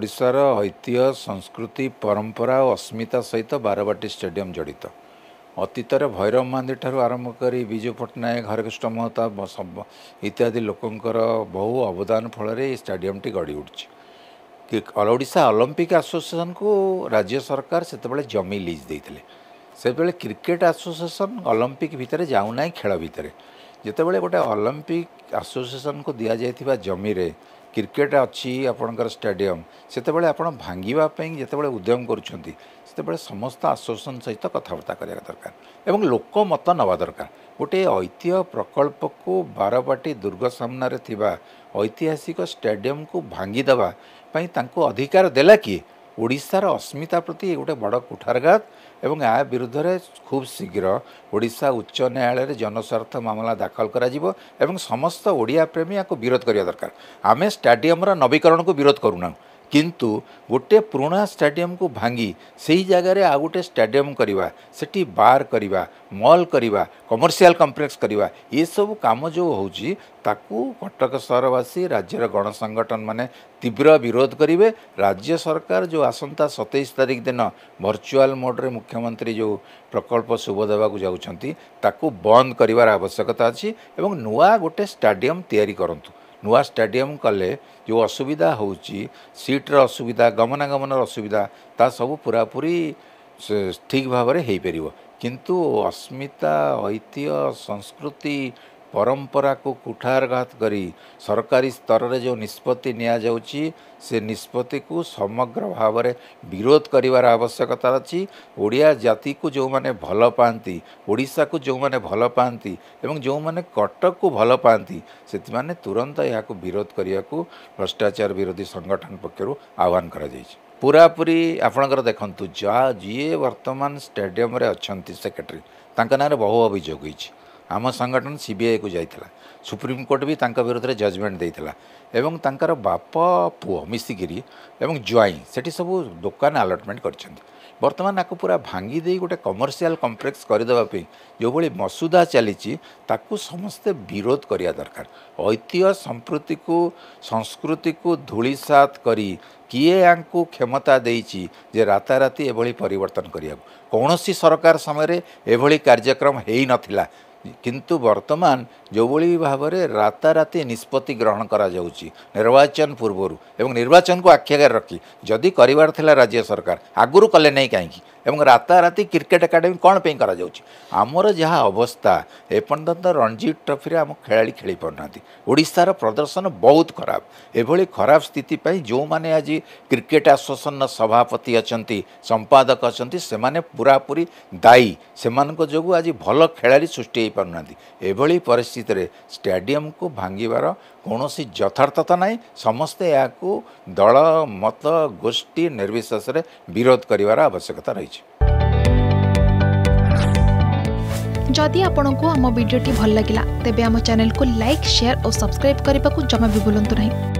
ଓଡ଼ିଶାର ଐତିହ୍ୟ ସଂସ୍କୃତି ପରମ୍ପରା ଓ ଅସ୍ମିତା ସହିତ ବାରବାଟୀ ଷ୍ଟାଡିୟମ୍ ଜଡ଼ିତ ଅତୀତରେ ଭୈରବ ମହାନ୍ତି ଆରମ୍ଭ କରି ବିଜୁ ପଟ୍ଟନାୟକ ହରେକୃଷ୍ଣ ମହତା ଇତ୍ୟାଦି ଲୋକଙ୍କର ବହୁ ଅବଦାନ ଫଳରେ ଏହି ଷ୍ଟାଡିୟମ୍ଟି ଗଢ଼ି ଉଠୁଛି ଓଡ଼ିଶା ଅଲମ୍ପିକ୍ ଆସୋସିଏସନ୍କୁ ରାଜ୍ୟ ସରକାର ସେତେବେଳେ ଜମି ଲିଜ୍ ଦେଇଥିଲେ ସେତେବେଳେ କ୍ରିକେଟ୍ ଆସୋସିଏସନ୍ ଅଲମ୍ପିକ୍ ଭିତରେ ଯାଉନାହିଁ ଖେଳ ଭିତରେ ଯେତେବେଳେ ଗୋଟେ ଅଲମ୍ପିକ୍ ଆସୋସିଏସନ୍କୁ ଦିଆଯାଇଥିବା ଜମିରେ କ୍ରିକେଟ୍ ଅଛି ଆପଣଙ୍କର ଷ୍ଟାଡ଼ିୟମ୍ ସେତେବେଳେ ଆପଣ ଭାଙ୍ଗିବା ପାଇଁ ଯେତେବେଳେ ଉଦ୍ୟମ କରୁଛନ୍ତି ସେତେବେଳେ ସମସ୍ତ ଆସୋସିଏସନ୍ ସହିତ କଥାବାର୍ତ୍ତା କରିବା ଦରକାର ଏବଂ ଲୋକମତ ନେବା ଦରକାର ଗୋଟିଏ ଐତିହ୍ୟ ପ୍ରକଳ୍ପକୁ ବାରବାଟୀ ଦୁର୍ଗ ସାମ୍ନାରେ ଥିବା ଐତିହାସିକ ଷ୍ଟାଡ଼ିୟମ୍କୁ ଭାଙ୍ଗିଦେବା ପାଇଁ ତାଙ୍କୁ ଅଧିକାର ଦେଲା କିଏ ଓଡ଼ିଶାର ଅସ୍ମିତା ପ୍ରତି ଗୋଟେ ବଡ଼ କୁଠାରଘାତ ଏବଂ ଏହା ବିରୁଦ୍ଧରେ ଖୁବ୍ ଶୀଘ୍ର ଓଡ଼ିଶା ଉଚ୍ଚ ନ୍ୟାୟାଳୟରେ ଜନସ୍ୱାର୍ଥ ମାମଲା ଦାଖଲ କରାଯିବ ଏବଂ ସମସ୍ତ ଓଡ଼ିଆ ପ୍ରେମୀ ଏହାକୁ ବିରୋଧ କରିବା ଦରକାର ଆମେ ଷ୍ଟାଡ଼ିୟମର ନବୀକରଣକୁ ବିରୋଧ କରୁନାହୁଁ କିନ୍ତୁ ଗୋଟିଏ ପୁରୁଣା ଷ୍ଟାଡ଼ିୟମକୁ ଭାଙ୍ଗି ସେହି ଜାଗାରେ ଆଉ ଗୋଟିଏ ଷ୍ଟାଡ଼ିୟମ କରିବା ସେଠି ବାର୍ କରିବା ମଲ୍ କରିବା କମର୍ସିଆଲ କମ୍ପ୍ଲେକ୍ସ କରିବା ଏସବୁ କାମ ଯେଉଁ ହେଉଛି ତାକୁ କଟକ ସହରବାସୀ ରାଜ୍ୟର ଗଣସଂଗଠନମାନେ ତୀବ୍ର ବିରୋଧ କରିବେ ରାଜ୍ୟ ସରକାର ଯେଉଁ ଆସନ୍ତା ସତେଇଶ ତାରିଖ ଦିନ ଭର୍ଚୁଆଲ ମୋଡ଼ରେ ମୁଖ୍ୟମନ୍ତ୍ରୀ ଯେଉଁ ପ୍ରକଳ୍ପ ଶୁଭ ଦେବାକୁ ଯାଉଛନ୍ତି ତାକୁ ବନ୍ଦ କରିବାର ଆବଶ୍ୟକତା ଅଛି ଏବଂ ନୂଆ ଗୋଟିଏ ଷ୍ଟାଡ଼ିୟମ ତିଆରି କରନ୍ତୁ ନୂଆ ଷ୍ଟାଡ଼ିୟମ୍ କଲେ ଯେଉଁ ଅସୁବିଧା ହେଉଛି ସିଟ୍ର ଅସୁବିଧା ଗମନାଗମନର ଅସୁବିଧା ତାହା ସବୁ ପୁରାପୁରି ଠିକ୍ ଭାବରେ ହୋଇପାରିବ କିନ୍ତୁ ଅସ୍ମିତା ଐତିହ୍ୟ ସଂସ୍କୃତି ପରମ୍ପରାକୁ କୁଠାରଘାତ କରି ସରକାରୀ ସ୍ତରରେ ଯେଉଁ ନିଷ୍ପତ୍ତି ନିଆଯାଉଛି ସେ ନିଷ୍ପତ୍ତିକୁ ସମଗ୍ର ଭାବରେ ବିରୋଧ କରିବାର ଆବଶ୍ୟକତା ଅଛି ଓଡ଼ିଆ ଜାତିକୁ ଯେଉଁମାନେ ଭଲ ପାଆନ୍ତି ଓଡ଼ିଶାକୁ ଯେଉଁମାନେ ଭଲ ପାଆନ୍ତି ଏବଂ ଯେଉଁମାନେ କଟକକୁ ଭଲ ପାଆନ୍ତି ସେଥିମାନେ ତୁରନ୍ତ ଏହାକୁ ବିରୋଧ କରିବାକୁ ଭ୍ରଷ୍ଟାଚାର ବିରୋଧୀ ସଂଗଠନ ପକ୍ଷରୁ ଆହ୍ୱାନ କରାଯାଇଛି ପୁରାପୁରି ଆପଣଙ୍କର ଦେଖନ୍ତୁ ଯାହା ଯିଏ ବର୍ତ୍ତମାନ ଷ୍ଟାଡ଼ିୟମ୍ରେ ଅଛନ୍ତି ସେକ୍ରେଟେରୀ ତାଙ୍କ ନାଁରେ ବହୁ ଅଭିଯୋଗ ହୋଇଛି ଆମ ସଂଗଠନ ସିବିଆଇକୁ ଯାଇଥିଲା ସୁପ୍ରିମକୋର୍ଟ ବି ତାଙ୍କ ବିରୋଧରେ ଜଜମେଣ୍ଟ ଦେଇଥିଲା ଏବଂ ତାଙ୍କର ବାପ ପୁଅ ମିଶିକିରି ଏବଂ ଜ୍ୱାଇଁ ସେଠି ସବୁ ଦୋକାନ ଆଲଟମେଣ୍ଟ କରିଛନ୍ତି ବର୍ତ୍ତମାନ ଆକୁ ପୁରା ଭାଙ୍ଗି ଦେଇ ଗୋଟେ କମର୍ସିଆଲ କମ୍ପ୍ଲେକ୍ସ କରିଦେବା ପାଇଁ ଯେଉଁଭଳି ମସୁଦା ଚାଲିଛି ତାକୁ ସମସ୍ତେ ବିରୋଧ କରିବା ଦରକାର ଐତିହ୍ୟ ସମ୍ପୃତିକୁ ସଂସ୍କୃତିକୁ ଧୂଳିସାତ କରି କିଏ ୟାଙ୍କୁ କ୍ଷମତା ଦେଇଛି ଯେ ରାତାରାତି ଏଭଳି ପରିବର୍ତ୍ତନ କରିବାକୁ କୌଣସି ସରକାର ସମୟରେ ଏଭଳି କାର୍ଯ୍ୟକ୍ରମ ହେଇନଥିଲା କିନ୍ତୁ ବର୍ତ୍ତମାନ ଯେଉଁଭଳି ଭାବରେ ରାତାରାତି ନିଷ୍ପତ୍ତି ଗ୍ରହଣ କରାଯାଉଛି ନିର୍ବାଚନ ପୂର୍ବରୁ ଏବଂ ନିର୍ବାଚନକୁ ଆଖ୍ୟାଗାରେ ରଖି ଯଦି କରିବାର ଥିଲା ରାଜ୍ୟ ସରକାର ଆଗରୁ କଲେ ନାହିଁ କାହିଁକି ଏବଂ ରାତାରାତି କ୍ରିକେଟ୍ ଏକାଡେମୀ କ'ଣ ପାଇଁ କରାଯାଉଛି ଆମର ଯାହା ଅବସ୍ଥା ଏପର୍ଯ୍ୟନ୍ତ ରଣଜୀ ଟ୍ରଫିରେ ଆମ ଖେଳାଳି ଖେଳିପାରୁନାହାନ୍ତି ଓଡ଼ିଶାର ପ୍ରଦର୍ଶନ ବହୁତ ଖରାପ ଏଭଳି ଖରାପ ସ୍ଥିତି ପାଇଁ ଯେଉଁମାନେ ଆଜି କ୍ରିକେଟ ଆସୋସିଏସନର ସଭାପତି ଅଛନ୍ତି ସମ୍ପାଦକ ଅଛନ୍ତି ସେମାନେ ପୁରାପୁରି ଦାୟୀ ସେମାନଙ୍କ ଯୋଗୁଁ ଆଜି ଭଲ ଖେଳାଳି ସୃଷ୍ଟି ଦେଇପାରୁନାହାନ୍ତି ଏଭଳି ପରିସ୍ଥିତିରେ ଷ୍ଟାଡ଼ିୟମ୍କୁ ଭାଙ୍ଗିବାର କୌଣସି ଯଥାର୍ଥତା ନାହିଁ ସମସ୍ତେ ଏହାକୁ ଦଳ ମତ ଗୋଷ୍ଠୀ ନିର୍ବିଶେଷରେ ବିରୋଧ କରିବାର ଆବଶ୍ୟକତା ରହିଛି ଯଦି ଆପଣଙ୍କୁ ଆମ ଭିଡ଼ିଓଟି ଭଲ ଲାଗିଲା ତେବେ ଆମ ଚ୍ୟାନେଲକୁ ଲାଇକ୍ ସେୟାର ଓ ସବସ୍କ୍ରାଇବ୍ କରିବାକୁ ଜମା ବି ଭୁଲନ୍ତୁ ନାହିଁ